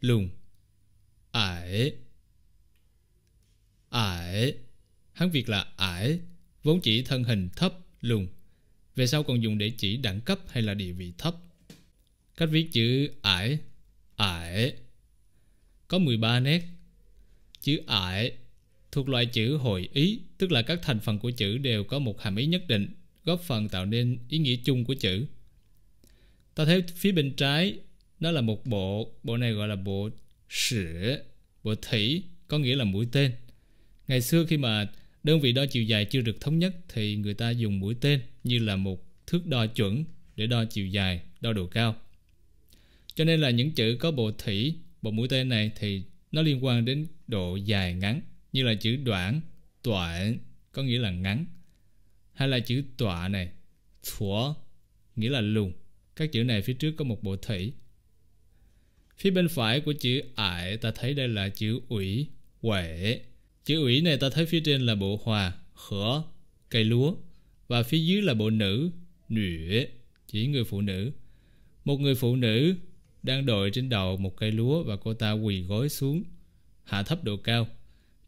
lùn ải ải hán việt là ải vốn chỉ thân hình thấp lùn về sau còn dùng để chỉ đẳng cấp hay là địa vị thấp cách viết chữ ải ải có 13 nét chữ ải thuộc loại chữ hội ý tức là các thành phần của chữ đều có một hàm ý nhất định góp phần tạo nên ý nghĩa chung của chữ ta thấy phía bên trái nó là một bộ, bộ này gọi là bộ sử bộ thủy, có nghĩa là mũi tên. Ngày xưa khi mà đơn vị đo chiều dài chưa được thống nhất thì người ta dùng mũi tên như là một thước đo chuẩn để đo chiều dài, đo độ cao. Cho nên là những chữ có bộ thủy, bộ mũi tên này thì nó liên quan đến độ dài ngắn như là chữ đoạn, toạn có nghĩa là ngắn hay là chữ tọa này, thuở nghĩa là lùn. Các chữ này phía trước có một bộ thủy Phía bên phải của chữ ải ta thấy đây là chữ ủy, huệ Chữ ủy này ta thấy phía trên là bộ hòa, khở, cây lúa. Và phía dưới là bộ nữ, nữ, chỉ người phụ nữ. Một người phụ nữ đang đội trên đầu một cây lúa và cô ta quỳ gối xuống, hạ thấp độ cao.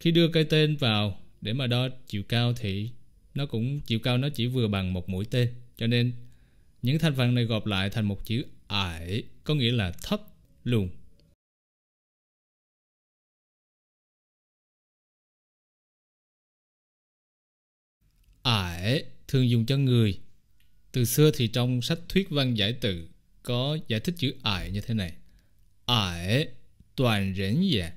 Khi đưa cây tên vào để mà đo chiều cao thì nó cũng chiều cao nó chỉ vừa bằng một mũi tên. Cho nên những thanh văn này gộp lại thành một chữ ải có nghĩa là thấp luôn ải thường dùng cho người từ xưa thì trong sách thuyết văn giải tự có giải thích chữ ải như thế này ải toàn rẽn giả, dạ.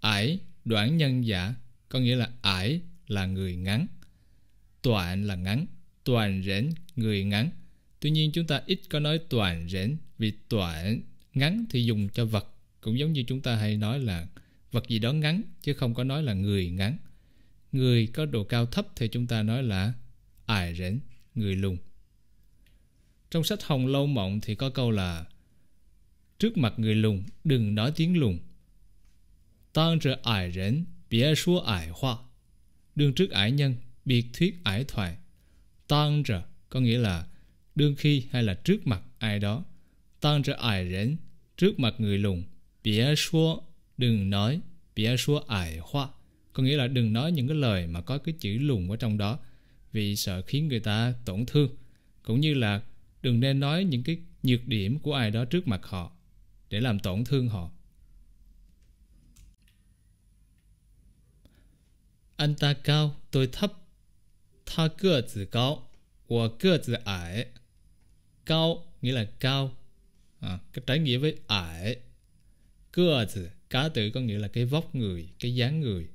ải đoạn nhân giả có nghĩa là ải là người ngắn toàn là ngắn toàn rẽn người ngắn tuy nhiên chúng ta ít có nói toàn rẽn vì toàn ngắn thì dùng cho vật cũng giống như chúng ta hay nói là vật gì đó ngắn chứ không có nói là người ngắn người có độ cao thấp thì chúng ta nói là ải rẽn người lùn trong sách hồng lâu mộng thì có câu là trước mặt người lùn đừng nói tiếng lùn tan trở ải rẽn bia xua ải hoa đương trước ải nhân biệt thuyết ải thoại tan trở có nghĩa là đương khi hay là trước mặt ai đó 当着矮人 trước mặt người lùn bịa xua đừng nói bịa xua ải hoa có nghĩa là đừng nói những cái lời mà có cái chữ lùn ở trong đó vì sợ khiến người ta tổn thương cũng như là đừng nên nói những cái nhược điểm của ai đó trước mặt họ để làm tổn thương họ anh ta cao tôi thấp tha cơ tử cao của cơ tử ải cao nghĩa là cao à, cái trái nghĩa với ải cơ từ cá tử có nghĩa là cái vóc người cái dáng người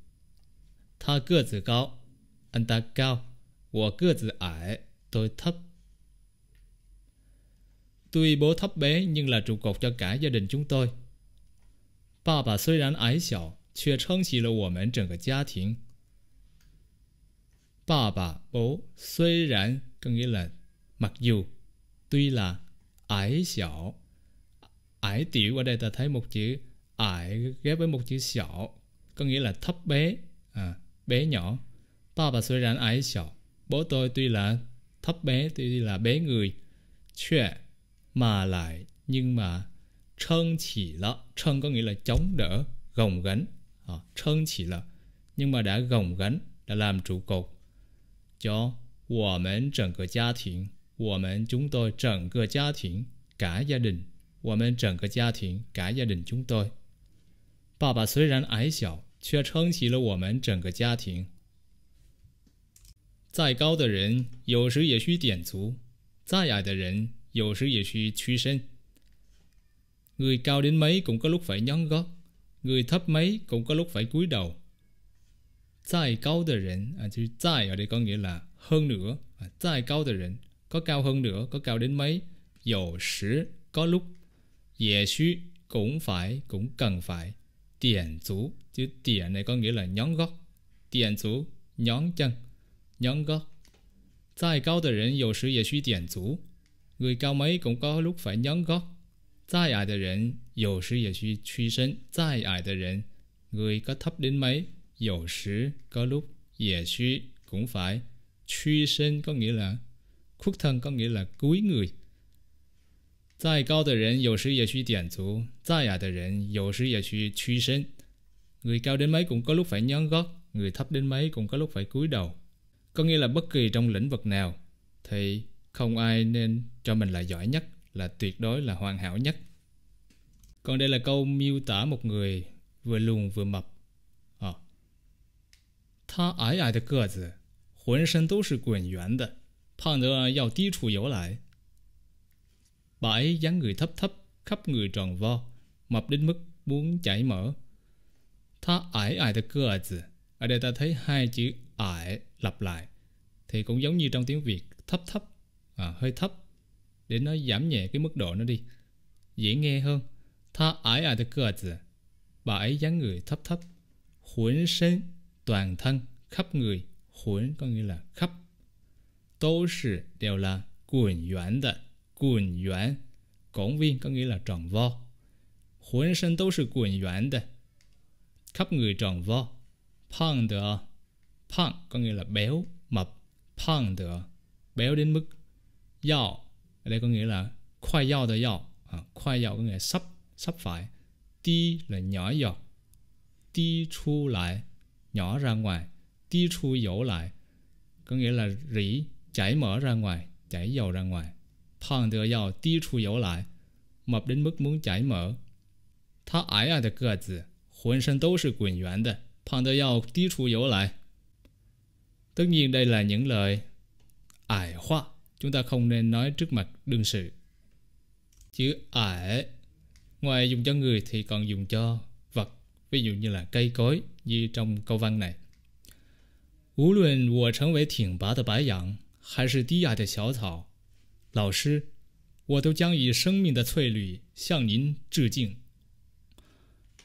tha cơ từ cao anh ta cao của cơ từ ải tôi thấp tuy bố thấp bé nhưng là trụ cột cho cả gia đình chúng tôi ba bà 虽然矮小却撑起了我们整个家庭 ba bà bố 虽然 có nghĩa là mặc dù tuy là ải xảo ải tiểu ở đây ta thấy một chữ ải ghép với một chữ nhỏ có nghĩa là thấp bé à, bé nhỏ ba bà suy rằng ải nhỏ bố tôi tuy là thấp bé tuy là bé người chuyện mà lại nhưng mà chân chỉ là chân có nghĩa là chống đỡ gồng gánh à, trân chỉ là nhưng mà đã gồng gánh đã làm trụ cột cho chúng 我们整个家庭，我们 chúng tôi 整个家庭 cả gia đình 我们整个家庭感染 n chúng tôi。爸爸虽然矮小，却撑起了我们整个家庭。再高的人有时也需点足，再矮的人有时也需屈身。Người cao đến mấy cũng có lúc phải nhón gót, người thấp mấy cũng có lúc phải cúi đầu. Zai cao de ren, à, chữ zai ở đây có nghĩa là hơn nữa. À, zai cao de ren, có cao hơn nữa, có cao đến mấy. Dầu sử, có lúc Dễ xu cũng phải, cũng cần phải Tiền chú Chứ tiền này có nghĩa là nhón gót Tiền chú, nhón chân Nhón gót Tài cao đời nhân dầu sự dễ tiền chú Người cao mấy cũng có lúc phải nhón gót Tài ải đời nhân dầu sự dễ truy sinh Tài ải đời nhân Người có thấp đến mấy Dầu sự có lúc dễ xu cũng phải Truy sinh có nghĩa là Khuất thân có nghĩa là cúi người 再高的人有时也需点足，再矮的人有时也需屈身。Người cao đến mấy cũng có lúc phải nhón gót, người thấp đến mấy cũng có lúc phải cúi đầu. Có nghĩa là bất kỳ trong lĩnh vực nào thì không ai nên cho mình là giỏi nhất, là tuyệt đối là hoàn hảo nhất. Còn đây là câu miêu tả một người vừa lùn vừa mập. À. Tha ái ái 的个子浑身都是滚圆的胖得要低出油来 Bà ấy dáng người thấp thấp, khắp người tròn vo, mập đến mức muốn chảy mỡ. Tha ải ải ta cơ à Ở đây ta thấy hai chữ ải lặp lại. Thì cũng giống như trong tiếng Việt, thấp thấp, à, hơi thấp. Để nó giảm nhẹ cái mức độ nó đi. Dễ nghe hơn. Tha ải ải ta cơ à Bà ấy dáng người thấp thấp. Huấn sinh, toàn thân, khắp người. Huấn có nghĩa là khắp. Tố đều là quần yuán 滚圆，cổng viên có nghĩa là tròn vo. Huấn sinh đâu là quẩn yuan de. Khắp người tròn vo. Pang de. Pang có nghĩa là béo, mập. Pang de. Béo đến mức. Yao. Ở đây có nghĩa là khoai yao de à, khoai yao có nghĩa sắp, sắp phải. Ti là nhỏ giọt. Ti chu lại. Nhỏ ra ngoài. Ti chu dỗ lại. Có nghĩa là rỉ, chảy mỡ ra ngoài, chảy dầu ra ngoài. 胖得要滴出油来，mập đến mức muốn chảy mỡ。他矮矮的个子，浑身都是滚圆的，胖得要滴出油来。Tất à nhiên đây là những lời ải hoa, chúng ta không nên nói trước mặt đương sự. Chữ ải ngoài dùng cho người thì còn dùng cho vật, ví dụ như là cây cối như trong câu văn này. 无论我成为挺拔的白杨，还是低矮的小草。老师，我都将以生命的翠绿向您致敬。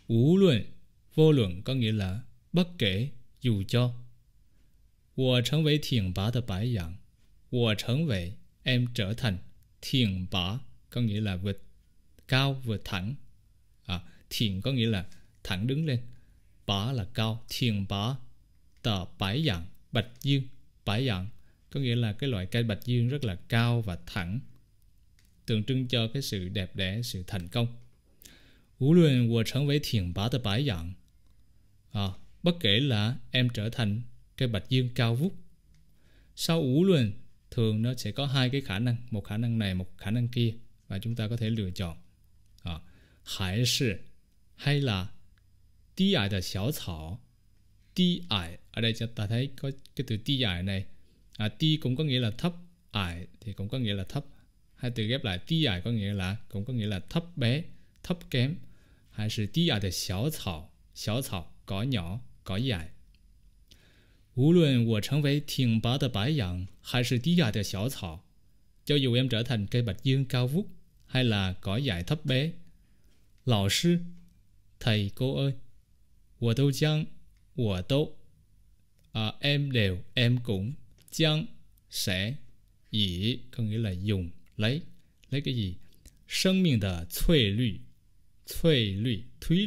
无论，vô luận có nghĩa là bất kể, dù cho. 我成为挺拔的白羊，我成为 trở thành thiền bả có nghĩa là vượt cao vượt thẳng à, thiền có nghĩa là thẳng đứng lên bả là cao thiền bả tờ bãi dạng bạch dương bãi dạng có nghĩa là cái loại cây bạch dương rất là cao và thẳng tượng trưng cho cái sự đẹp đẽ sự thành công Vũ luận của trở với thiền bá tới bãi dặn, à, bất kể là em trở thành cây bạch dương cao vút sau vũ luận thường nó sẽ có hai cái khả năng một khả năng này một khả năng kia và chúng ta có thể lựa chọn à, hải sự hay là tí ải là xảo thảo tí ải ở đây cho ta thấy có cái từ tí ải này à, ti cũng có nghĩa là thấp ải thì cũng có nghĩa là thấp hai từ ghép lại ti ải có nghĩa là cũng có nghĩa là thấp bé thấp kém hay sự ti ải là xảo thảo xảo thảo cỏ nhỏ cỏ ải 无论我成为挺拔的白杨，还是低矮的小草，cho dù em trở thành cây bạch dương cao vút hay là cỏ dại thấp bé, lão sư, thầy cô ơi, của à, đều, em cũng 将谁以 có nghĩa là dùng lấy lấy cái gì sinh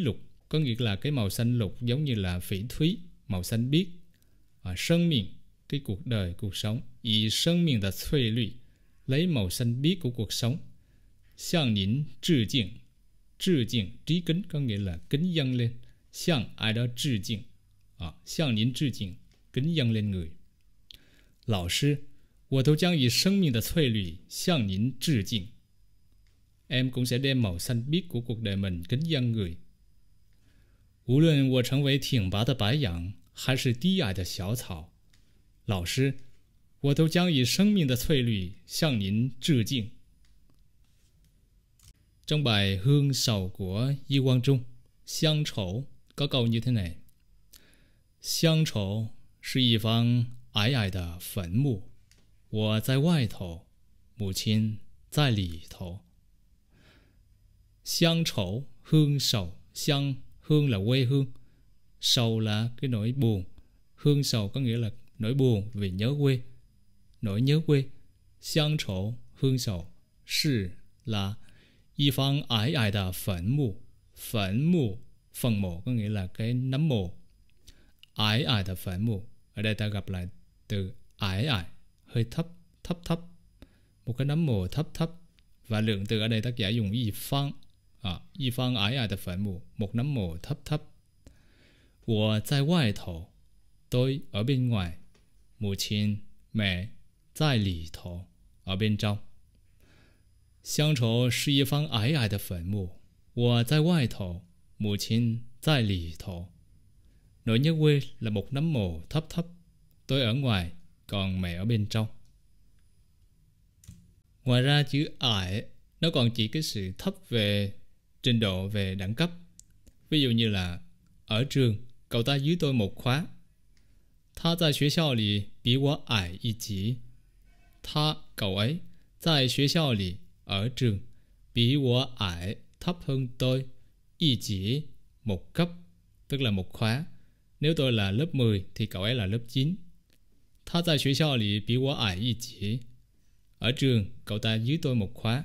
lục có nghĩa là cái màu xanh lục giống như là phỉ thúy màu xanh biếc à, sinh cái cuộc đời cuộc sống 以生命的翠绿 lấy màu xanh biếc của cuộc sống 向您致敬致敬 trí kính có nghĩa là kính dâng lên 向 ai đó à, kính dâng lên người 老师，我都将以生命的翠绿向您致敬。Em cũng sẽ đem màu xanh biếc của quốc đời mình kính dân người. 无论我成为挺拔的白杨，还是低矮的小草，老师，我都将以生命的翠绿向您致敬。钟摆哼扫过一汪中，乡愁哥哥，你听呢？乡愁是一方矮矮的坟墓，我在外头，母亲在里头。乡愁，hương sầu，乡，hương là quê hương，sầu là cái nỗi buồn，hương sầu có nghĩa là nỗi buồn về nhớ quê，nỗi nhớ quê。乡愁，hương sầu，是，là，一方矮矮的坟墓，坟墓，坟墓，có nghĩa là cái nấm mộ，矮矮的坟墓。ở đây ta gặp lại từ ải ải hơi thấp thấp thấp một cái nấm mồ thấp thấp và lượng từ ở đây tác giả dùng y phân à, y phân ải ải tập phần mù một nấm mồ thấp thấp Wo zai wai thổ tôi ở bên ngoài mù chín mẹ zai lì thổ ở bên trong Xiang trầu sư y phân ải ải tập phần mù Wo zai wai thổ mù chín zai lì thổ Nỗi nhớ quê là một nấm mồ thấp thấp Tôi ở ngoài, còn mẹ ở bên trong. Ngoài ra chữ ải nó còn chỉ cái sự thấp về trình độ về đẳng cấp. Ví dụ như là ở trường, cậu ta dưới tôi một khóa. Tha tại xuế 校里比我矮一级. Tha, cậu ấy, tại xuế 校里, ở trường, bị của ải thấp hơn tôi, y chỉ một cấp, tức là một khóa. Nếu tôi là lớp 10 thì cậu ấy là lớp 9. 他在学校里比我矮一级，ở trường cậu ta dưới tôi một khóa.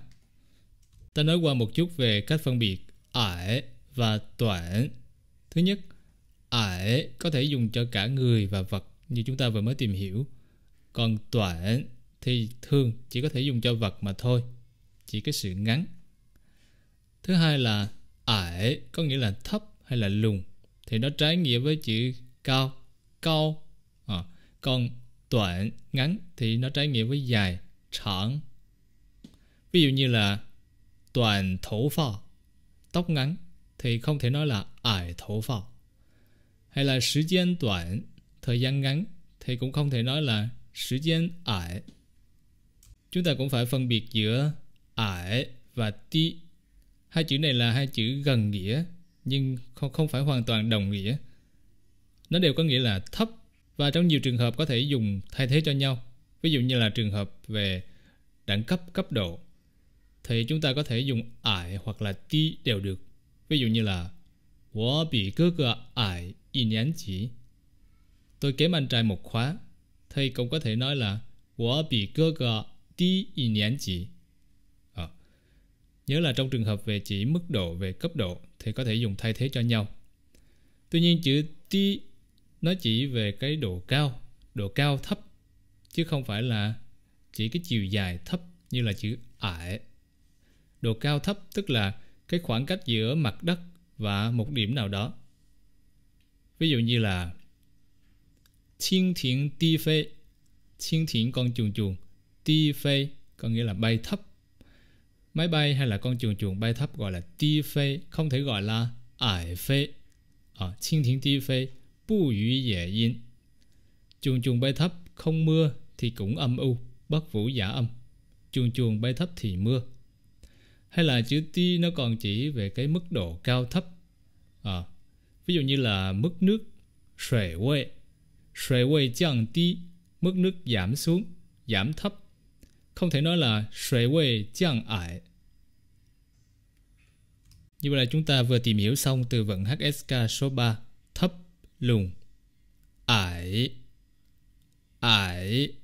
Ta nói qua một chút về cách phân biệt ải và toản. Thứ nhất, ải có thể dùng cho cả người và vật như chúng ta vừa mới tìm hiểu. Còn toản thì thường chỉ có thể dùng cho vật mà thôi, chỉ cái sự ngắn. Thứ hai là ải có nghĩa là thấp hay là lùn thì nó trái nghĩa với chữ cao, cao. À, còn 短, ngắn thì nó trái nghĩa với dài, dài, 长. Ví dụ như là toàn thổ phò, tóc ngắn thì không thể nói là ải thổ phò. Hay là thời gian đoạn, thời gian ngắn thì cũng không thể nói là thời gian ải. Chúng ta cũng phải phân biệt giữa ải và ti. Hai chữ này là hai chữ gần nghĩa nhưng không không phải hoàn toàn đồng nghĩa. Nó đều có nghĩa là thấp và trong nhiều trường hợp có thể dùng thay thế cho nhau ví dụ như là trường hợp về đẳng cấp cấp độ thì chúng ta có thể dùng ải hoặc là ti đều được ví dụ như là 我比哥哥矮一年级 tôi kém anh trai một khóa thì cũng có thể nói là 我比哥哥低一年级 à. Ờ. nhớ là trong trường hợp về chỉ mức độ về cấp độ thì có thể dùng thay thế cho nhau tuy nhiên chữ ti nó chỉ về cái độ cao độ cao thấp chứ không phải là chỉ cái chiều dài thấp như là chữ ải độ cao thấp tức là cái khoảng cách giữa mặt đất và một điểm nào đó ví dụ như là thiên thiện ti phê thiên thiện con chuồng chuồng ti phê có nghĩa là bay thấp máy bay hay là con chuồng chuồng bay thấp gọi là ti phê không thể gọi là ải phê ở ờ, à, thiên thiện ti phê bu ủy dệ yên. Chuồng chuồng bay thấp, không mưa thì cũng âm u, bất vũ giả âm. Chuồng chuồng bay thấp thì mưa. Hay là chữ ti nó còn chỉ về cái mức độ cao thấp. À, ví dụ như là mức nước sủy quê, sủy quê chẳng ti, mức nước giảm xuống, giảm thấp. Không thể nói là sủy quê chẳng ải, như vậy là chúng ta vừa tìm hiểu xong từ vựng HSK số 3 lùng ải ải